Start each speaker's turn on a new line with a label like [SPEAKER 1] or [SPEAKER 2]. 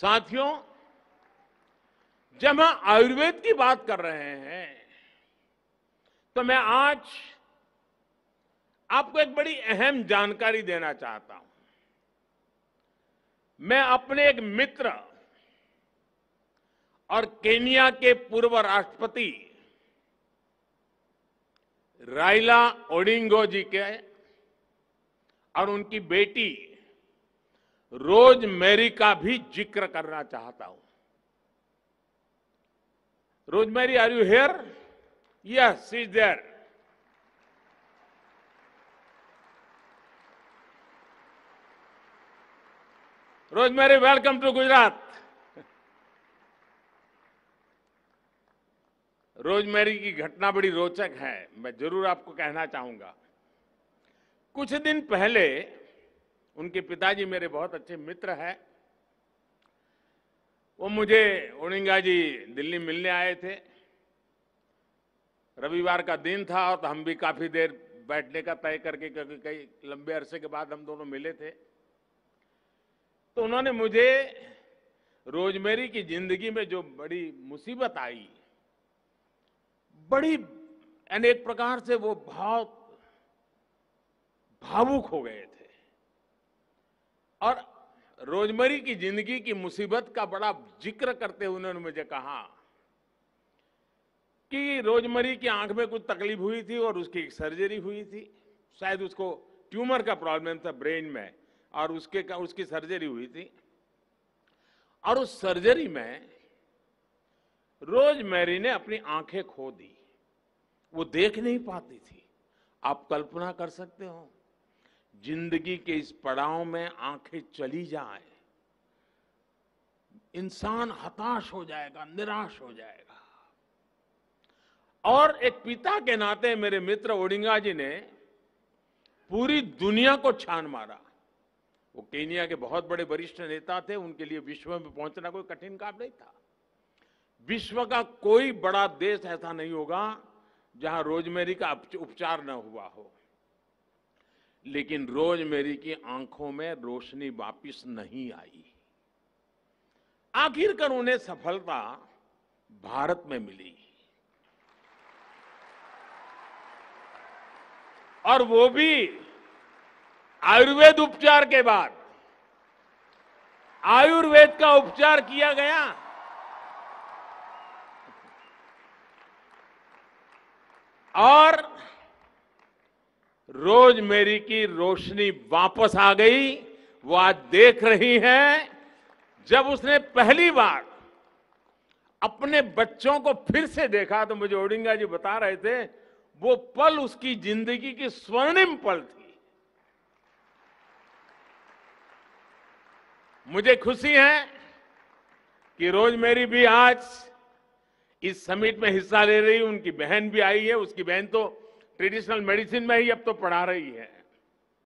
[SPEAKER 1] साथियों जब हम आयुर्वेद की बात कर रहे हैं तो मैं आज आपको एक बड़ी अहम जानकारी देना चाहता हूं मैं अपने एक मित्र और केनिया के पूर्व राष्ट्रपति राइला ओडिंगो जी के और उनकी बेटी रोज मैरी का भी जिक्र करना चाहता हूं Rose Mary are you here yes is there Rose Mary welcome to Gujarat Rosemary की घटना बड़ी रोचक है मैं जरूर आपको कहना चाहूंगा कुछ दिन पहले उनके पिताजी मेरे बहुत अच्छे मित्र हैं वो मुझे ओणिंगा जी दिल्ली मिलने आए थे रविवार का दिन था और हम भी काफ़ी देर बैठने का तय करके क्योंकि कई लंबे अरसे के बाद हम दोनों मिले थे तो उन्होंने मुझे रोजमेरी की जिंदगी में जो बड़ी मुसीबत आई बड़ी अनेक प्रकार से वो भाव भावुक हो गए थे और रोजमरी की जिंदगी की मुसीबत का बड़ा जिक्र करते हुए उन्होंने मुझे कहा कि रोजमरी की आंख में कुछ तकलीफ हुई थी और उसकी एक सर्जरी हुई थी शायद उसको ट्यूमर का प्रॉब्लम था ब्रेन में और उसके का उसकी सर्जरी हुई थी और उस सर्जरी में रोज मैरी ने अपनी आंखें खो दी वो देख नहीं पाती थी आप कल्पना कर सकते हो जिंदगी के इस पड़ाव में आंखें चली जाए इंसान हताश हो जाएगा निराश हो जाएगा और एक पिता के नाते मेरे मित्र ओडिंगा जी ने पूरी दुनिया को छान मारा वो केनिया के बहुत बड़े वरिष्ठ नेता थे उनके लिए विश्व में पहुंचना कोई कठिन काम नहीं था विश्व का कोई बड़ा देश ऐसा नहीं होगा जहां रोजमेरी का उपचार न हुआ हो लेकिन रोज मेरी की आंखों में रोशनी वापिस नहीं आई आखिरकार उन्हें सफलता भारत में मिली और वो भी आयुर्वेद उपचार के बाद आयुर्वेद का उपचार किया गया और रोज मेरी की रोशनी वापस आ गई वो आज देख रही है जब उसने पहली बार अपने बच्चों को फिर से देखा तो मुझे ओडिंगा जी बता रहे थे वो पल उसकी जिंदगी की स्वर्णिम पल थी मुझे खुशी है कि रोज मेरी भी आज इस समिट में हिस्सा ले रही उनकी बहन भी आई है उसकी बहन तो ट्रेडिशनल मेडिसिन में ही अब तो पढ़ा रही है